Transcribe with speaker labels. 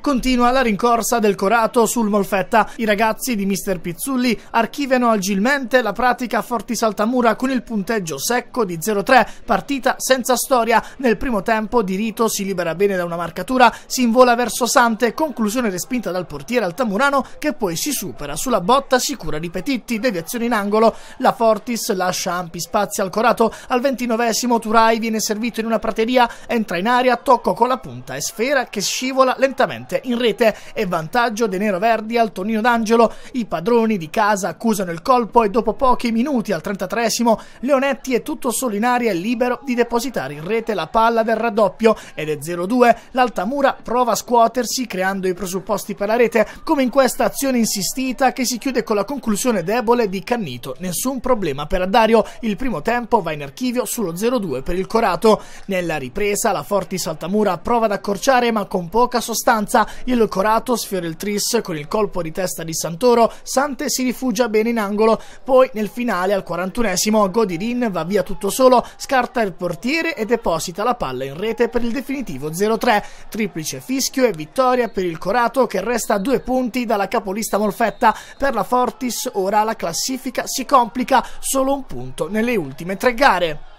Speaker 1: Continua la rincorsa del Corato sul Molfetta. I ragazzi di Mr. Pizzulli archivano agilmente la pratica a Forti Saltamura con il punteggio secco di 0-3, partita senza storia. Nel primo tempo di Rito si libera bene da una marcatura, si invola verso Sante, conclusione respinta dal portiere altamurano che poi si supera sulla botta sicura di Petitti, deviazione in angolo. La Fortis lascia ampi spazi al Corato. Al ventinovesimo Turai viene servito in una prateria, entra in aria, tocco con la punta e sfera che scivola lentamente pesante in rete e vantaggio dei Verdi al Tonino d'Angelo. I padroni di casa accusano il colpo e dopo pochi minuti al 33 Leonetti è tutto solo in aria e libero di depositare in rete la palla del raddoppio ed è 0-2. L'Altamura prova a scuotersi creando i presupposti per la rete come in questa azione insistita che si chiude con la conclusione debole di Cannito. Nessun problema per Addario, il primo tempo va in archivio sullo 0-2 per il Corato. Nella ripresa la Fortis Altamura prova ad accorciare ma con poca sostanza giornata il Corato sfiora il tris con il colpo di testa di Santoro, Sante si rifugia bene in angolo, poi nel finale al 41esimo Godirin va via tutto solo, scarta il portiere e deposita la palla in rete per il definitivo 0-3, triplice fischio e vittoria per il Corato che resta a due punti dalla capolista Molfetta, per la Fortis ora la classifica si complica, solo un punto nelle ultime tre gare.